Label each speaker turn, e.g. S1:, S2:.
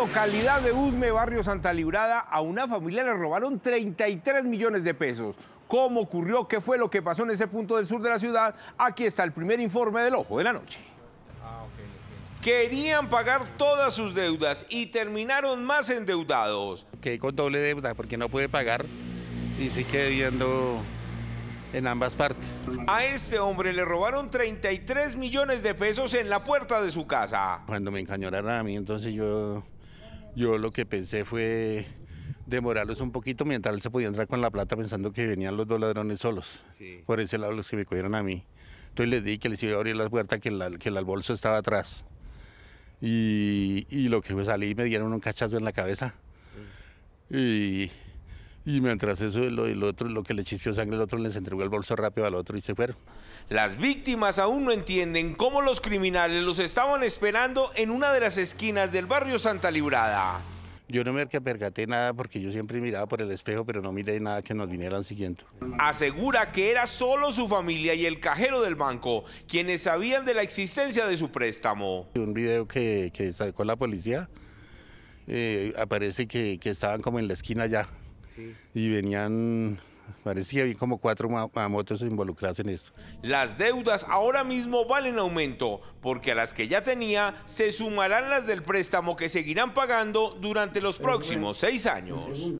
S1: localidad de Usme, barrio Santa Librada, a una familia le robaron 33 millones de pesos. ¿Cómo ocurrió? ¿Qué fue lo que pasó en ese punto del sur de la ciudad? Aquí está el primer informe del Ojo de la Noche. Ah, Querían pagar todas sus deudas y terminaron más endeudados. Quedé con doble deuda porque no puede pagar y se quedé viendo en ambas partes. A este hombre le robaron 33 millones de pesos en la puerta de su casa.
S2: Cuando me engañaron a mí, entonces yo yo lo que pensé fue demorarlos un poquito mientras él se podía entrar con la plata pensando que venían los dos ladrones solos. Por ese lado los que me cogieron a mí. Entonces les di que les iba a abrir la puerta, que, que el bolso estaba atrás. Y, lo que fue salí me dieron un cachazo en la cabeza. Mm. Y y mientras eso, lo, otro, lo que le chispeó sangre, el otro les entregó el bolso rápido al otro y se fueron. Las
S1: víctimas aún no entienden cómo los criminales los estaban esperando en una de las esquinas del barrio Santa Librada.
S2: Yo no me percaté nada porque yo siempre miraba por el espejo, pero no miré nada que nos vinieran siguiendo.
S1: Asegura que era solo su familia y el cajero del banco quienes sabían de la existencia de su préstamo.
S2: Un video que, sacó la policía, eh, aparece que, que estaban como en la esquina ya, y venían Parecía bien como cuatro motos involucradas en eso.
S1: Las deudas ahora mismo valen aumento, porque a las que ya tenía se sumarán las del préstamo que seguirán pagando durante los próximos seis años.